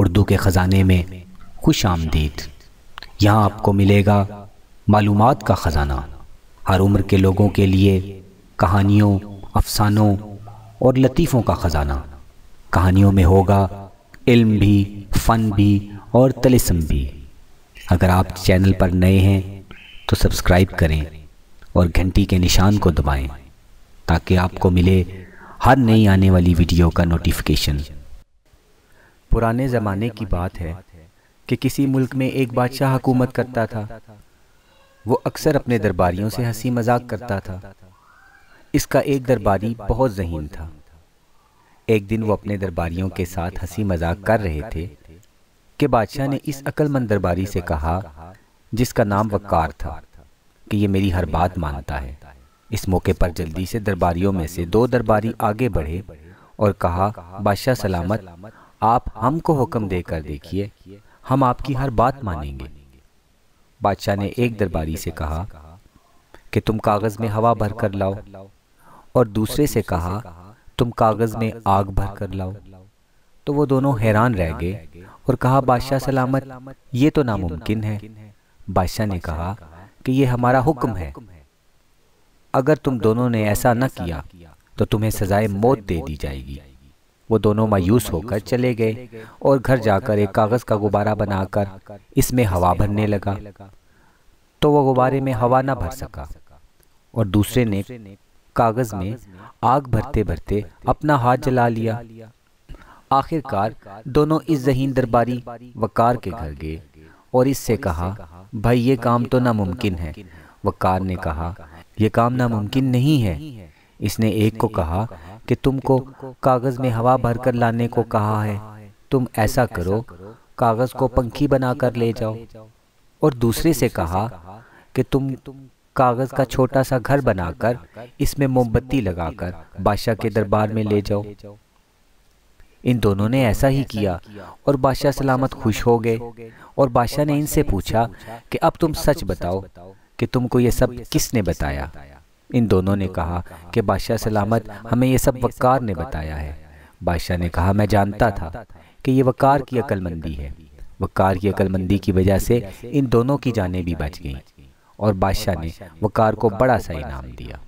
उर्दू के ख़ज़ाने में खुश आमदीद यहाँ आपको मिलेगा मालूम का ख़ज़ाना हर उम्र के लोगों के लिए कहानियों अफसानों और लतीफ़ों का ख़ज़ाना कहानियों में होगा इल्म भी फ़न भी और तलिसम भी अगर आप चैनल पर नए हैं तो सब्सक्राइब करें और घंटी के निशान को दबाएं ताकि आपको मिले हर नई आने वाली वीडियो का नोटिफिकेशन पुराने ज़माने की बात है कि किसी मुल्क में एक बादशाह हुकूमत करता था वो अक्सर अपने दरबारियों से हंसी मजाक करता था इसका एक दरबारी बहुत जहीन था एक दिन वो अपने दरबारियों के साथ हंसी मजाक कर रहे थे कि बादशाह ने इस अक्लमंद दरबारी से कहा जिसका नाम वक़ार था कि ये मेरी हर बात मानता है इस मौके पर जल्दी से दरबारियों में से दो दरबारी आगे बढ़े और कहा बादशाह सलामत आप हमको हुक्म देकर देखिए हम आपकी हर बात मानेंगे बादशाह ने एक दरबारी से कहा कि तुम कागज़ में हवा भर कर लाओ और दूसरे से कहा तुम कागज़ में आग भर कर लाओ तो वो दोनों हैरान रह गए और कहा बादशाह सलामत ये तो नामुमकिन है बादशाह ने कहा कि ये हमारा हुक्म है अगर तुम दोनों ने ऐसा न किया तो तुम्हें सजाए मौत दे दी जाएगी वो दोनों मायूस होकर चले गए और घर जाकर एक कागज़ का गुब्बारा बनाकर इसमें हवा भरने लगा तो वह गुब्बारे तो में हवा न भर सका और दूसरे ने कागज़ में आग भरते भरते अपना हाथ जला लिया आखिरकार दोनों इस जहीन दरबारी वकार के घर गए और इससे कहा भाई ये काम तो, तो नामुमकिन है वकार ने कहा यह काम नामुमकिन नहीं है इसने एक को कहा कि तुमको कागज़ में हवा भरकर लाने को कहा है तुम ऐसा करो कागज़ को पंखी बनाकर ले जाओ और दूसरे से कहा कि तुम कागज़ का छोटा सा घर बनाकर इसमें मोमबत्ती लगाकर बादशाह के दरबार में ले जाओ इन दोनों ने ऐसा ही किया और बादशाह सलामत खुश हो गए और बादशाह ने इनसे पूछा कि अब तुम सच बताओ कि तुमको ये सब किसने बताया इन दोनों ने कहा कि बादशाह सलामत हमें यह सब वक़ार ने बताया है बादशाह ने कहा मैं जानता था कि यह वक़ार की अक्लमंदी है वक़ार की अक्लमंदी की वजह से इन दोनों की जानें भी बच गईं और बादशाह ने वक़ार को बड़ा सा इनाम दिया